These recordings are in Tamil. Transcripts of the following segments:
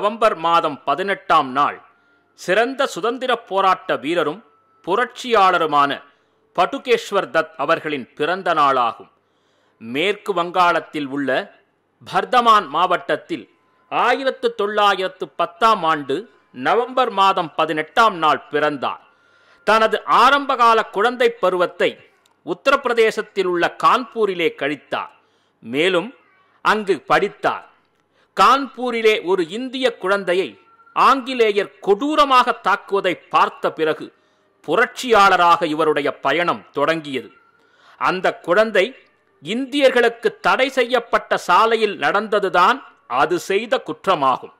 நவம்பர் மாதம் பதினெட்டாம் நாள் சிறந்த சுதந்திர போராட்ட வீரரும் புரட்சியாளருமான படுகேஸ்வர் தத் அவர்களின் பிறந்த நாளாகும் மேற்கு வங்காளத்தில் உள்ள பர்தமான் மாவட்டத்தில் ஆயிரத்து தொள்ளாயிரத்து பத்தாம் ஆண்டு நவம்பர் மாதம் பதினெட்டாம் நாள் பிறந்தார் தனது ஆரம்பகால குழந்தை பருவத்தை உத்தரப்பிரதேசத்தில் உள்ள கான்பூரிலே கழித்தார் மேலும் அங்கு படித்தார் கான்பூரிலே ஒரு இந்திய குழந்தையை ஆங்கிலேயர் கொடூரமாக தாக்குவதை பார்த்த பிறகு புரட்சியாளராக இவருடைய பயணம் தொடங்கியது அந்த குழந்தை இந்தியர்களுக்கு தடை செய்யப்பட்ட சாலையில் நடந்ததுதான் அது செய்த குற்றமாகும்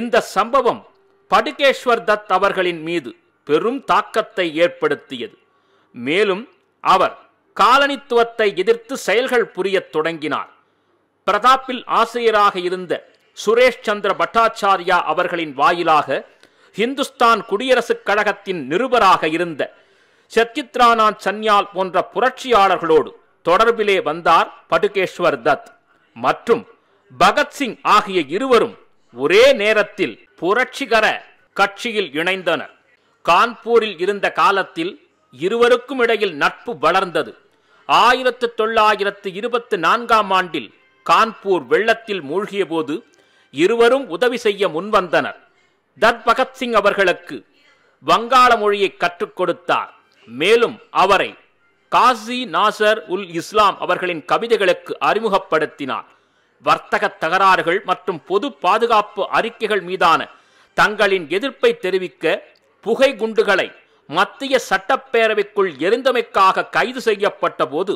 இந்த சம்பவம் படுகேஸ்வர் தத் அவர்களின் மீது பெரும் தாக்கத்தை ஏற்படுத்தியது மேலும் அவர் காலனித்துவத்தை எதிர்த்து செயல்கள் புரியத் தொடங்கினார் பிரதாப்பில் ஆசிரியராக இருந்த சுரேஷ் சந்திர பட்டாச்சாரியா அவர்களின் வாயிலாக இந்துஸ்தான் குடியரசுக் கழகத்தின் நிருபராக இருந்த சத்யத்ரானான் சன்யால் போன்ற புரட்சியாளர்களோடு தொடர்பிலே வந்தார் படுகேஸ்வர் தத் மற்றும் பகத்சிங் ஆகிய இருவரும் ஒரே நேரத்தில் புரட்சிகர கட்சியில் இணைந்தனர் கான்பூரில் இருந்த காலத்தில் இருவருக்கும் இடையில் நட்பு வளர்ந்தது ஆயிரத்து தொள்ளாயிரத்து இருபத்தி நான்காம் ஆண்டில் கான்பூர் வெள்ளத்தில் மூழ்கியபோது இருவரும் உதவி செய்ய முன்வந்தனர் தத் பகத்சிங் அவர்களுக்கு வங்காள மொழியை கற்றுக் கொடுத்தார் மேலும் அவரை காசி நாசர் உல் இஸ்லாம் அவர்களின் கவிதைகளுக்கு அறிமுகப்படுத்தினார் வர்த்தக தகராறுகள் மற்றும் பொது பாதுகாப்பு அறிக்கைகள் மீதான தங்களின் எதிர்ப்பை தெரிவிக்க புகை குண்டுகளை மத்திய சட்டப்பேரவைக்குள் எரிந்தமைக்காக கைது செய்யப்பட்ட போது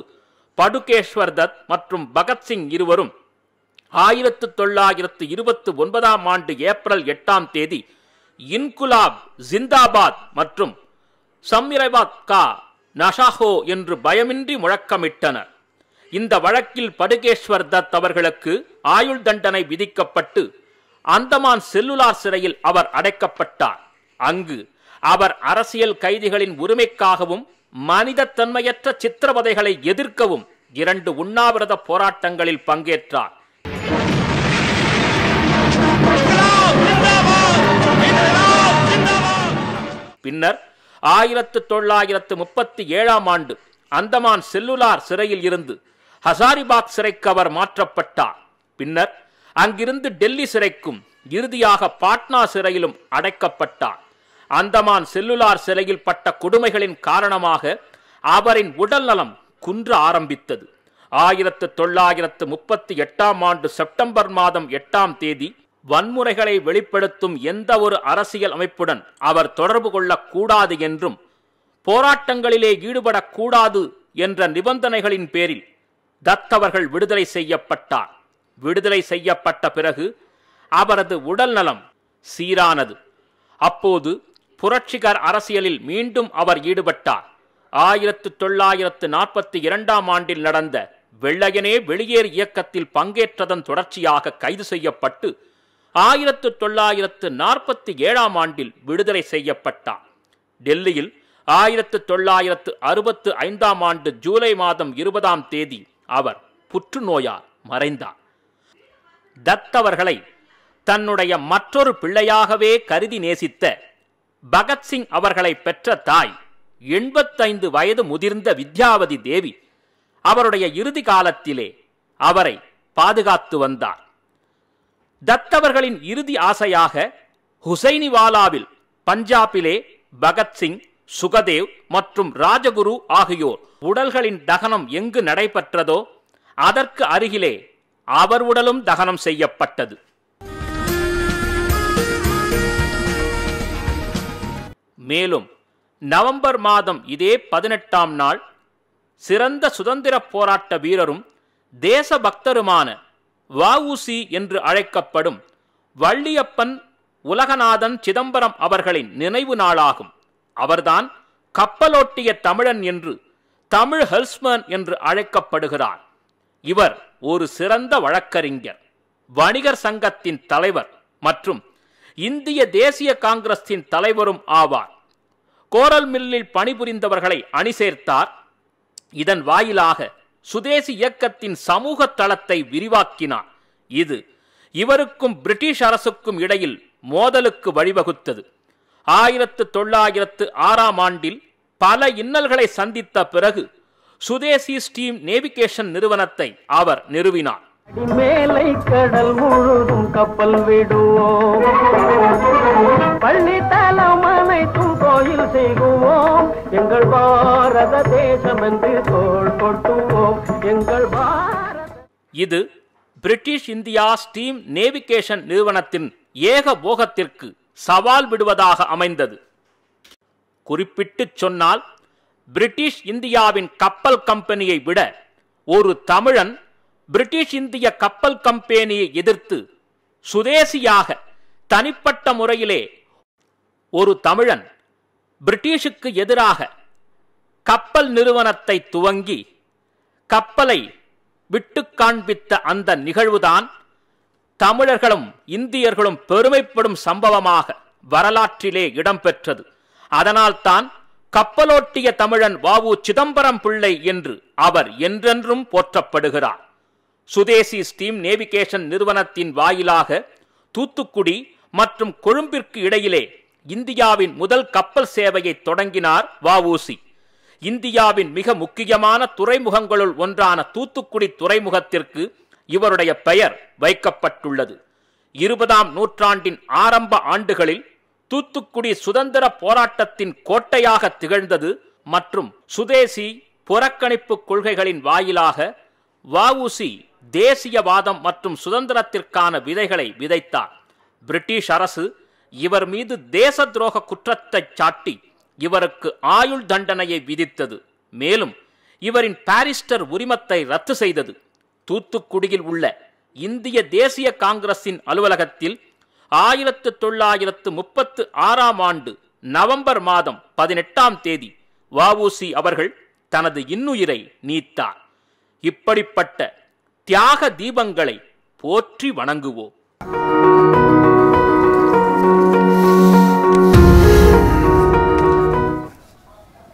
படுகேஸ்வர் தத் மற்றும் பகத்சிங் இருவரும் ஆயிரத்து தொள்ளாயிரத்து இருபத்து ஒன்பதாம் ஆண்டு ஏப்ரல் எட்டாம் தேதி இன்குலாப் ஜிந்தாபாத் மற்றும் சம்ரபாத் கா நஷாஹோ என்று பயமின்றி முழக்கமிட்டனர் இந்த வழக்கில் படுகேஸ்வர் தத் அவர்களுக்கு ஆயுள் தண்டனை விதிக்கப்பட்டு அந்தமான் செல்லுலார் சிறையில் அவர் அடைக்கப்பட்டார் அங்கு அவர் அரசியல் கைதிகளின் உரிமைக்காகவும் மனிதத்தன்மையற்ற சித்திரவதைகளை எதிர்க்கவும் இரண்டு உண்ணாவிரத போராட்டங்களில் பங்கேற்றார் பின்னர் ஆயிரத்து தொள்ளாயிரத்து முப்பத்தி ஏழாம் ஆண்டு அந்தமான் செல்லுலார் சிறையில் இருந்து ஹசாரிபாக் சிறைக்கு அவர் மாற்றப்பட்டார் பின்னர் அங்கிருந்து டெல்லி சிறைக்கும் இறுதியாக பாட்னா சிறையிலும் அடைக்கப்பட்டார் அந்தமான் செல்லுலார் சிறையில் பட்ட கொடுமைகளின் காரணமாக அவரின் உடல் நலம் குன்று ஆரம்பித்தது ஆயிரத்து தொள்ளாயிரத்து முப்பத்தி எட்டாம் ஆண்டு செப்டம்பர் மாதம் எட்டாம் தேதி வன்முறைகளை வெளிப்படுத்தும் எந்த ஒரு அரசியல் அமைப்புடன் அவர் தொடர்பு கொள்ளக்கூடாது என்றும் போராட்டங்களிலே ஈடுபடக்கூடாது என்ற நிபந்தனைகளின் பேரில் தத்தவர்கள் விடுதலை செய்யப்பட்டார் விடுதலை செய்யப்பட்ட பிறகு அவரது உடல் நலம் சீரானது அப்போது புரட்சிகர் அரசியலில் மீண்டும் அவர் ஈடுபட்டார் ஆயிரத்து தொள்ளாயிரத்து நாற்பத்தி இரண்டாம் ஆண்டில் நடந்த வெள்ளையனே வெளியேறு இயக்கத்தில் பங்கேற்றதன் தொடர்ச்சியாக கைது செய்யப்பட்டு ஆயிரத்து தொள்ளாயிரத்து நாற்பத்தி ஏழாம் ஆண்டில் விடுதலை செய்யப்பட்டார் டெல்லியில் ஆயிரத்து தொள்ளாயிரத்து அறுபத்து ஐந்தாம் ஆண்டு ஜூலை மாதம் இருபதாம் தேதி அவர் புற்றுநோயால் மறைந்தார் தத் அவர்களை தன்னுடைய மற்றொரு பிள்ளையாகவே கருதி நேசித்த பகத்சிங் அவர்களை பெற்ற தாய் எண்பத்தைந்து வயது முதிர்ந்த வித்யாவதி தேவி அவருடைய இறுதி காலத்திலே அவரை பாதுகாத்து வந்தார் தத்தவர்களின் இறுதி ஆசையாக ஹுசைனிவாலாவில் பஞ்சாபிலே பகத்சிங் சுகதேவ் மற்றும் ராஜகுரு ஆகியோர் உடல்களின் தகனம் எங்கு நடைபெற்றதோ அதற்கு அருகிலே அவர் உடலும் தகனம் செய்யப்பட்டது மேலும் நவம்பர் மாதம் இதே பதினெட்டாம் நாள் சிறந்த சுதந்திர போராட்ட வீரரும் தேசபக்தருமான வஉசி என்று அழைக்கப்படும் வள்ளியப்பன் உலகநாதன் சிதம்பரம் அவர்களின் நினைவு நாளாகும் அவர்தான் கப்பலோட்டிய தமிழன் என்று தமிழ் ஹெல்ஸ்மேன் என்று அழைக்கப்படுகிறார் இவர் ஒரு சிறந்த வழக்கறிஞர் வணிகர் சங்கத்தின் தலைவர் மற்றும் இந்திய தேசிய காங்கிரஸின் தலைவரும் ஆவார் கோரல் மில்லில் பணிபுரிந்தவர்களை அணி சேர்த்தார் இதன் வாயிலாக சுதேசி இயக்கத்தின் சமூக தளத்தை விரிவாக்கினார் இது இவருக்கும் பிரிட்டிஷ் அரசுக்கும் இடையில் மோதலுக்கு வழிவகுத்தது ஆயிரத்து தொள்ளாயிரத்து ஆறாம் ஆண்டில் பல இன்னல்களை சந்தித்த பிறகு சுதேசி ஸ்டீம் நேவிகேஷன் நிறுவனத்தை அவர் நிறுவினார் கடல் முழுதும் கப்பல் விடுவோம் கோயில் செய்குவோம் எங்கள் பாரத தேசம் என்று தோல் கொட்டுவோம் எங்கள் இது பிரிட்டிஷ் இந்தியா ஸ்டீம் நேவிகேஷன் நிறுவனத்தின் ஏக போகத்திற்கு சவால் விடுவதாக அமைந்தது குறிப்பிட்டு சொன்னால் பிரிட்டிஷ் இந்தியாவின் கப்பல் கம்பெனியை விட ஒரு தமிழன் பிரிட்டிஷ் இந்திய கப்பல் கம்பெனியை எதிர்த்து சுதேசியாக தனிப்பட்ட முறையிலே ஒரு தமிழன் பிரிட்டிஷுக்கு எதிராக கப்பல் நிறுவனத்தை துவங்கி கப்பலை விட்டு காண்பித்த அந்த நிகழ்வுதான் தமிழர்களும் இந்தியர்களும் பெருமைப்படும் சம்பவமாக வரலாற்றிலே இடம்பெற்றது அதனால்தான் கப்பலோட்டிய தமிழன் வாவு சிதம்பரம் பிள்ளை என்று அவர் என்றென்றும் போற்றப்படுகிறார் சுதேசி ஸ்டீம் நேவிகேஷன் நிறுவனத்தின் வாயிலாக தூத்துக்குடி மற்றும் கொழும்பிற்கு இடையிலே இந்தியாவின் முதல் கப்பல் சேவையை தொடங்கினார் வஉசி இந்தியாவின் மிக முக்கியமான துறைமுகங்களுள் ஒன்றான தூத்துக்குடி துறைமுகத்திற்கு இவருடைய பெயர் வைக்கப்பட்டுள்ளது இருபதாம் நூற்றாண்டின் ஆரம்ப ஆண்டுகளில் தூத்துக்குடி சுதந்திர போராட்டத்தின் கோட்டையாக திகழ்ந்தது மற்றும் சுதேசி புறக்கணிப்பு கொள்கைகளின் வாயிலாக வஉசி தேசியவாதம் மற்றும் சுதந்திரத்திற்கான விதைகளை விதைத்தார் பிரிட்டிஷ் அரசு இவர் மீது தேச துரோக குற்றத்தை சாட்டி இவருக்கு ஆயுள் தண்டனையை விதித்தது மேலும் இவரின் பாரிஸ்டர் உரிமத்தை ரத்து செய்தது தூத்துக்குடியில் உள்ள இந்திய தேசிய காங்கிரசின் அலுவலகத்தில் ஆயிரத்து தொள்ளாயிரத்து முப்பத்து ஆறாம் ஆண்டு நவம்பர் மாதம் பதினெட்டாம் தேதி வவுசி அவர்கள் தனது இன்னுயிரை நீத்தார் இப்படிப்பட்ட தியாக தீபங்களை போற்றி வணங்குவோம்